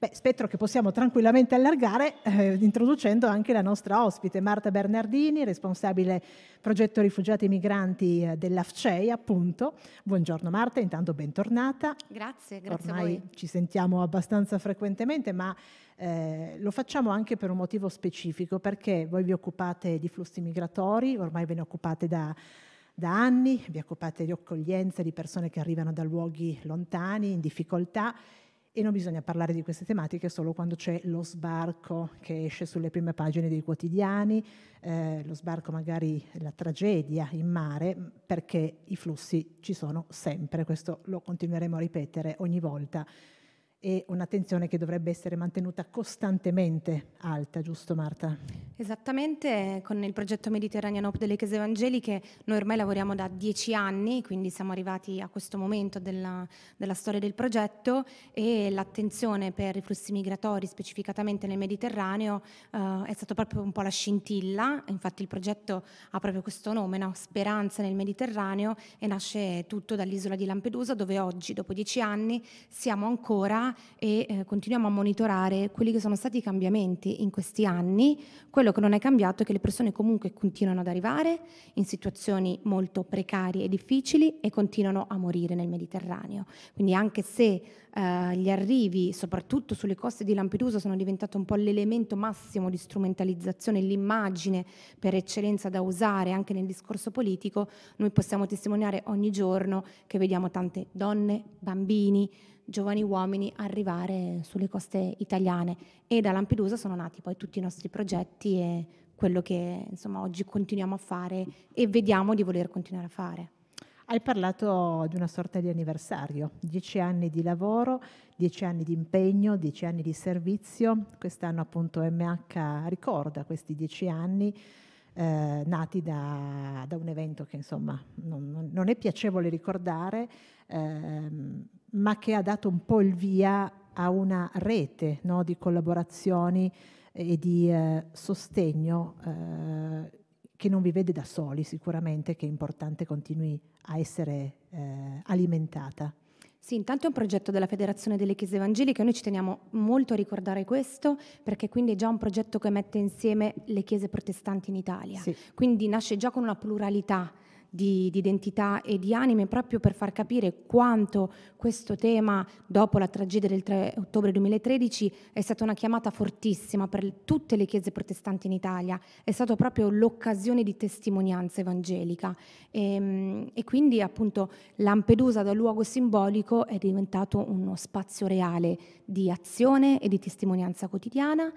Beh, spettro che possiamo tranquillamente allargare eh, introducendo anche la nostra ospite, Marta Bernardini, responsabile progetto Rifugiati e Migranti eh, dell'AFCEI, appunto. Buongiorno Marta, intanto bentornata. Grazie, grazie Ormai a voi. Ci sentiamo abbastanza frequentemente, ma eh, lo facciamo anche per un motivo specifico, perché voi vi occupate di flussi migratori, ormai ve ne occupate da da anni, vi occupate di accoglienza di persone che arrivano da luoghi lontani, in difficoltà e non bisogna parlare di queste tematiche solo quando c'è lo sbarco che esce sulle prime pagine dei quotidiani, eh, lo sbarco magari la tragedia in mare, perché i flussi ci sono sempre, questo lo continueremo a ripetere ogni volta e un'attenzione che dovrebbe essere mantenuta costantemente alta, giusto Marta? Esattamente, con il progetto Mediterranean Hope delle Chiese Evangeliche noi ormai lavoriamo da dieci anni, quindi siamo arrivati a questo momento della, della storia del progetto e l'attenzione per i flussi migratori specificatamente nel Mediterraneo eh, è stata proprio un po' la scintilla, infatti il progetto ha proprio questo nome, no? Speranza nel Mediterraneo e nasce tutto dall'isola di Lampedusa dove oggi, dopo dieci anni, siamo ancora e eh, continuiamo a monitorare quelli che sono stati i cambiamenti in questi anni. Quello che non è cambiato è che le persone comunque continuano ad arrivare in situazioni molto precarie e difficili e continuano a morire nel Mediterraneo. Quindi anche se eh, gli arrivi, soprattutto sulle coste di Lampedusa, sono diventati un po' l'elemento massimo di strumentalizzazione, l'immagine per eccellenza da usare anche nel discorso politico, noi possiamo testimoniare ogni giorno che vediamo tante donne, bambini, giovani uomini arrivare sulle coste italiane e da Lampedusa sono nati poi tutti i nostri progetti e quello che insomma oggi continuiamo a fare e vediamo di voler continuare a fare. Hai parlato di una sorta di anniversario, dieci anni di lavoro, dieci anni di impegno, dieci anni di servizio. Quest'anno appunto MH ricorda questi dieci anni. Eh, nati da, da, un evento che insomma non, non è piacevole ricordare, ehm, ma che ha dato un po' il via a una rete no, di collaborazioni e di eh, sostegno eh, che non vi vede da soli sicuramente, che è importante continui a essere eh, alimentata. Sì, intanto è un progetto della Federazione delle Chiese Evangeliche, noi ci teniamo molto a ricordare questo perché quindi è già un progetto che mette insieme le chiese protestanti in Italia, sì. quindi nasce già con una pluralità di, di, identità e di anime proprio per far capire quanto questo tema, dopo la tragedia del 3 ottobre 2013, è stata una chiamata fortissima per tutte le chiese protestanti in Italia, è stata proprio l'occasione di testimonianza evangelica e, ehm, e quindi appunto Lampedusa da luogo simbolico è diventato uno spazio reale di azione e di testimonianza quotidiana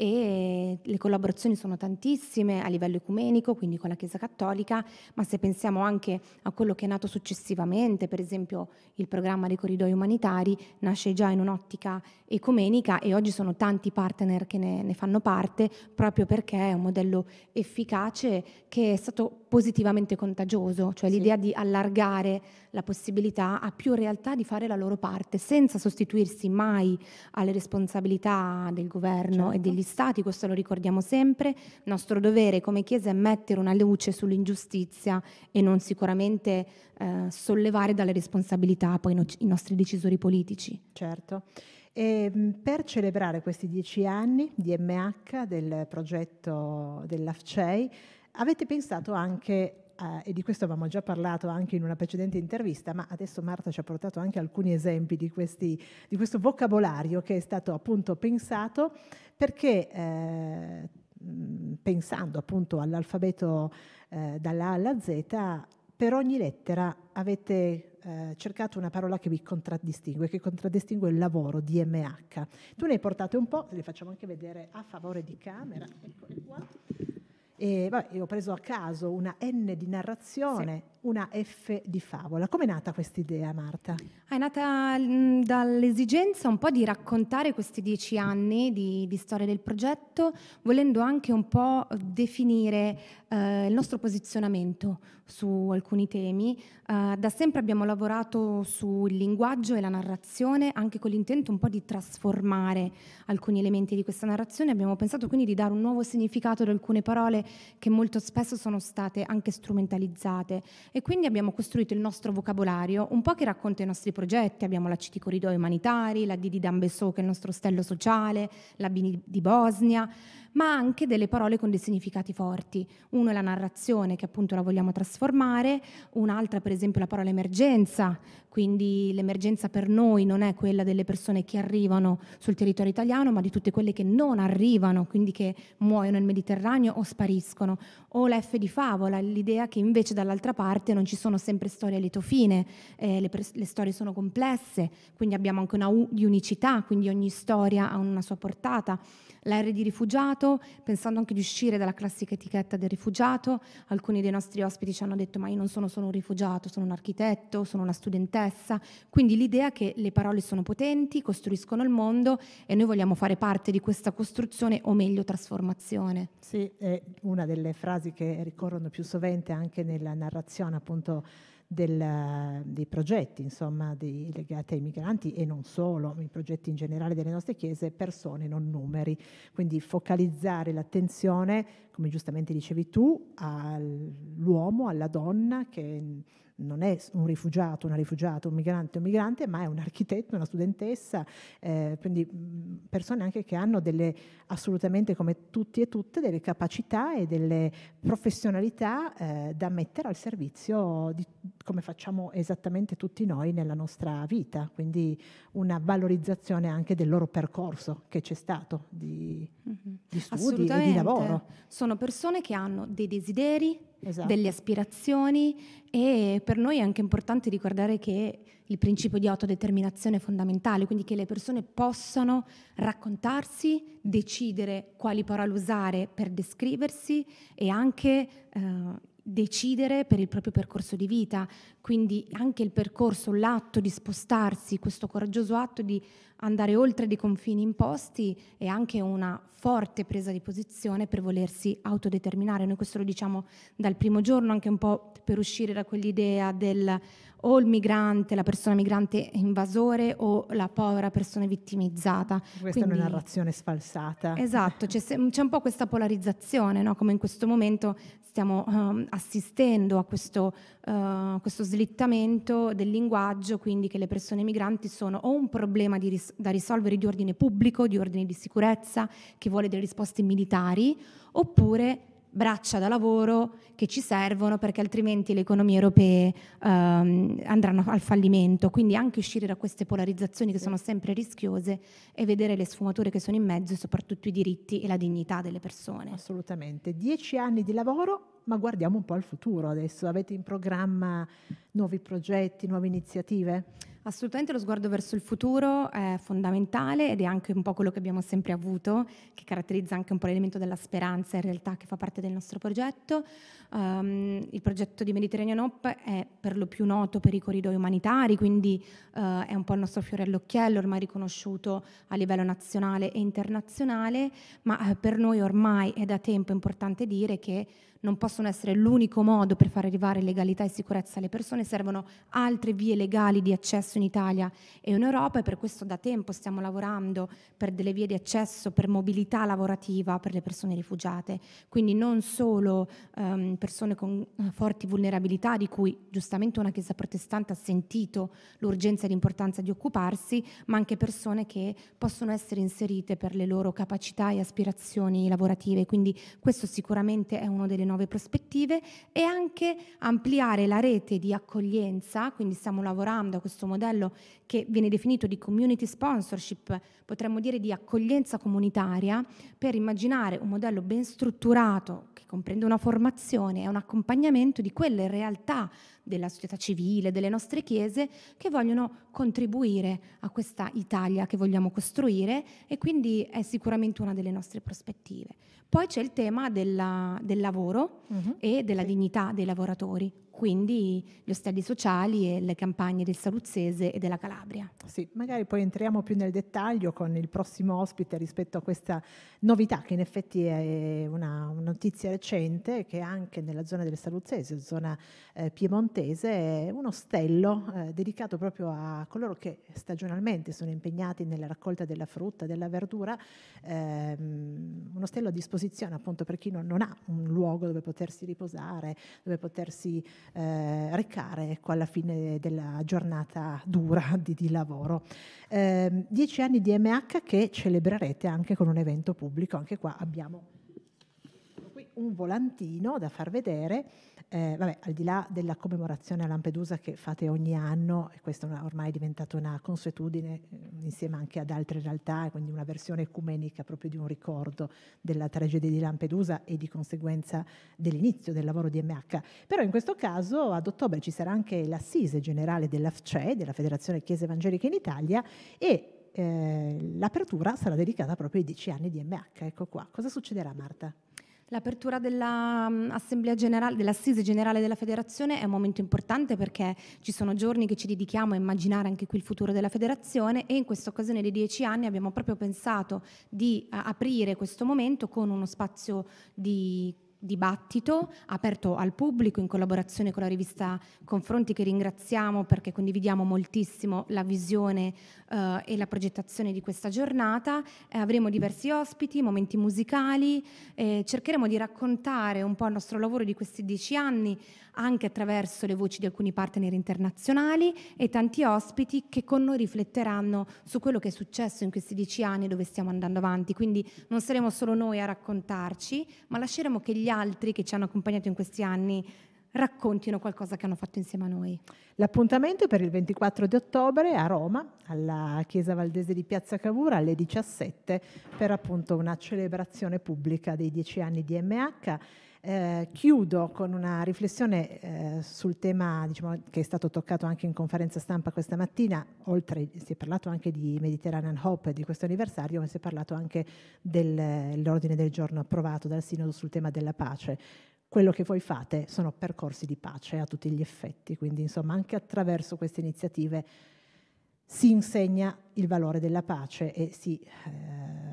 e le collaborazioni sono tantissime a livello ecumenico, quindi con la Chiesa Cattolica, ma se pensiamo anche a quello che è nato successivamente, per esempio il programma dei corridoi umanitari nasce già in un'ottica ecumenica e oggi sono tanti partner che ne, ne fanno parte proprio perché è un modello efficace che è stato positivamente contagioso, cioè sì. l'idea di allargare la possibilità a più realtà di fare la loro parte, senza sostituirsi mai alle responsabilità del governo certo. e degli stati, questo lo ricordiamo sempre. Il nostro dovere come Chiesa è mettere una luce sull'ingiustizia e non sicuramente eh, sollevare dalle responsabilità poi no i nostri decisori politici. Certo. E ehm, per celebrare questi dieci anni di MH del progetto dell'AFCEI, Avete pensato anche Uh, e di questo avevamo già parlato anche in una precedente intervista, ma adesso Marta ci ha portato anche alcuni esempi di, questi, di questo vocabolario che è stato appunto pensato perché eh, mm, pensando appunto all'alfabeto eh, dalla A alla Z, per ogni lettera avete eh, cercato una parola che vi contraddistingue, che contraddistingue il lavoro di MH. Tu ne hai portate un po', le facciamo anche vedere a favore di camera, eccole qua. E vabbè, io ho preso a caso una N di narrazione, una F di favola. Come è nata questa idea, Marta? È nata mm, dall'esigenza un po' di raccontare questi dieci anni di, di, storia del progetto, volendo anche un po' definire eh, il nostro posizionamento su alcuni temi. Eh, da sempre abbiamo lavorato sul linguaggio e la narrazione, anche con l'intento un po' di trasformare alcuni elementi di questa narrazione. Abbiamo pensato quindi di dare un nuovo significato ad alcune parole che molto spesso sono state anche strumentalizzate e quindi abbiamo costruito il nostro vocabolario, un po' che racconta i nostri progetti, abbiamo la C Corridoi Umanitari, la D di Dambesso che è il nostro ostello sociale, la Bini di Bosnia, ma anche delle parole con dei significati forti. Uno è la narrazione, che appunto la vogliamo trasformare, un'altra per esempio la parola emergenza, quindi l'emergenza per noi non è quella delle persone che arrivano sul territorio italiano, ma di tutte quelle che non arrivano, quindi che muoiono nel Mediterraneo o spariscono. O l'F di favola, l'idea che invece dall'altra parte non ci sono sempre storie a lieto fine, eh, le, le storie sono complesse, quindi abbiamo anche una U di unicità, quindi ogni storia ha una sua portata. La R di rifugiato, aiuto, pensando anche di uscire dalla classica etichetta del rifugiato. Alcuni dei nostri ospiti ci hanno detto ma io non sono solo un rifugiato, sono un architetto, sono una studentessa. Quindi l'idea che le parole sono potenti, costruiscono il mondo e noi vogliamo fare parte di questa costruzione o meglio trasformazione. Sì, è una delle frasi che ricorrono più sovente anche nella narrazione appunto del, dei progetti insomma, di, legati ai migranti e non solo, i progetti in generale delle nostre chiese, persone, non numeri. Quindi focalizzare l'attenzione, come giustamente dicevi tu, all'uomo, alla donna che non è un rifugiato, una rifugiata, un migrante, un migrante, ma è un architetto, una studentessa, eh, quindi mm, persone anche che hanno delle, assolutamente come tutti e tutte, delle capacità e delle professionalità eh, da mettere al servizio di come facciamo esattamente tutti noi nella nostra vita, quindi una valorizzazione anche del loro percorso che c'è stato di, mm-hmm. di studi e di lavoro. Sono persone che hanno dei desideri, esatto. delle aspirazioni e per noi è anche importante ricordare che il principio di autodeterminazione è fondamentale, quindi che le persone possano raccontarsi, decidere quali parole usare per descriversi e anche eh, decidere per il proprio percorso di vita, quindi anche il percorso, l'atto di spostarsi, questo coraggioso atto di andare oltre dei confini imposti è anche una forte presa di posizione per volersi autodeterminare. Noi questo lo diciamo dal primo giorno, anche un po' per uscire da quell'idea del o il migrante, la persona migrante invasore o la povera persona vittimizzata. Questa Quindi, è una narrazione sfalsata. Esatto, c'è, c'è un po' questa polarizzazione, no? come in questo momento stiamo um, assistendo a questo, uh, questo, slittamento del linguaggio, quindi che le persone migranti sono o un problema ris- da risolvere di ordine pubblico, di ordine di sicurezza, che vuole delle risposte militari, oppure braccia da lavoro che ci servono perché altrimenti le economie europee ehm, andranno al fallimento. Quindi anche uscire da queste polarizzazioni che sono sempre rischiose e vedere le sfumature che sono in mezzo e soprattutto i diritti e la dignità delle persone. Assolutamente. Dieci anni di lavoro, ma guardiamo un po' al futuro adesso. Avete in programma nuovi progetti, nuove iniziative? Assolutamente lo sguardo verso il futuro è fondamentale ed è anche un po' quello che abbiamo sempre avuto, che caratterizza anche un po' l'elemento della speranza in realtà che fa parte del nostro progetto. Um, il progetto di Mediterranean Hope è per lo più noto per i corridoi umanitari, quindi uh, è un po' il nostro fiore all'occhiello, ormai riconosciuto a livello nazionale e internazionale, ma uh, per noi ormai è da tempo importante dire che non possono essere l'unico modo per far arrivare legalità e sicurezza alle persone, servono altre vie legali di accesso in Italia e in Europa e per questo da tempo stiamo lavorando per delle vie di accesso, per mobilità lavorativa per le persone rifugiate, quindi non solo ehm, persone con eh, forti vulnerabilità di cui giustamente una Chiesa protestante ha sentito l'urgenza e l'importanza di occuparsi, ma anche persone che possono essere inserite per le loro capacità e aspirazioni lavorative, quindi questo sicuramente è uno delle nuove prospettive e anche ampliare la rete di accoglienza, quindi stiamo lavorando a questo modello che viene definito di community sponsorship, potremmo dire di accoglienza comunitaria, per immaginare un modello ben strutturato che comprende una formazione e un accompagnamento di quelle realtà della società civile, delle nostre chiese che vogliono contribuire a questa Italia che vogliamo costruire e quindi è sicuramente una delle nostre prospettive. Poi c'è il tema della, del lavoro uh-huh. e della sì. dignità dei lavoratori, quindi gli ostelli sociali e le campagne del Saluzzese e della Calabria. Sì, magari poi entriamo più nel dettaglio con il prossimo ospite rispetto a questa novità che in effetti è una, notizia recente che anche nella zona del Saluzzese, zona eh, piemontese, è un ostello eh, dedicato proprio a coloro che stagionalmente sono impegnati nella raccolta della frutta, della verdura, ehm, un ostello a disposizione appunto per chi non, non ha un luogo dove potersi riposare, dove potersi eh, recare ecco, alla fine della giornata dura di, di lavoro. Eh, dieci anni di MH che celebrerete anche con un evento pubblico, anche qua abbiamo un volantino da far vedere, eh, vabbè, al di là della commemorazione a Lampedusa che fate ogni anno, e questa ormai è diventata una consuetudine eh, insieme anche ad altre realtà, quindi una versione ecumenica proprio di un ricordo della tragedia di Lampedusa e di conseguenza dell'inizio del lavoro di MH. Però in questo caso ad ottobre ci sarà anche l'assise generale dell'AFCE, della Federazione Chiese Evangeliche in Italia, e eh, l'apertura sarà dedicata proprio ai dieci anni di MH. Ecco qua. Cosa succederà Marta? L'apertura dell'Assemblea mm, generale, dell'Assise generale della Federazione è un momento importante perché ci sono giorni che ci dedichiamo a immaginare anche qui il futuro della Federazione e in questa occasione dei dieci anni abbiamo proprio pensato di eh, aprire questo momento con uno spazio di dibattito aperto al pubblico in collaborazione con la rivista Confronti che ringraziamo perché condividiamo moltissimo la visione eh, e la progettazione di questa giornata. Eh, avremo diversi ospiti, momenti musicali, eh, cercheremo di raccontare un po' il nostro lavoro di questi dieci anni anche attraverso le voci di alcuni partner internazionali e tanti ospiti che con noi rifletteranno su quello che è successo in questi dieci anni e dove stiamo andando avanti. Quindi non saremo solo noi a raccontarci, ma lasceremo che gli gli altri che ci hanno accompagnato in questi anni raccontino qualcosa che hanno fatto insieme a noi. L'appuntamento è per il 24 di ottobre a Roma, alla Chiesa Valdese di Piazza Cavura, alle 17 per appunto una celebrazione pubblica dei dieci anni di MH eh, chiudo con una riflessione eh, sul tema diciamo, che è stato toccato anche in conferenza stampa questa mattina, oltre si è parlato anche di Mediterranean Hope, di questo anniversario, ma si è parlato anche dell'ordine del giorno approvato dal Sinodo sul tema della pace quello che voi fate sono percorsi di pace a tutti gli effetti, quindi insomma anche attraverso queste iniziative si insegna il valore della pace e si eh,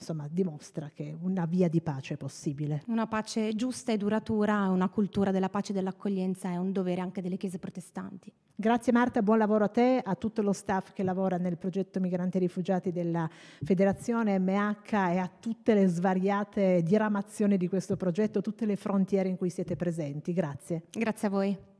insomma, dimostra che una via di pace è possibile. Una pace giusta e duratura, una cultura della pace e dell'accoglienza è un dovere anche delle chiese protestanti. Grazie Marta, buon lavoro a te, a tutto lo staff che lavora nel progetto Migranti e Rifugiati della Federazione MH e a tutte le svariate diramazioni di questo progetto, tutte le frontiere in cui siete presenti. Grazie. Grazie a voi.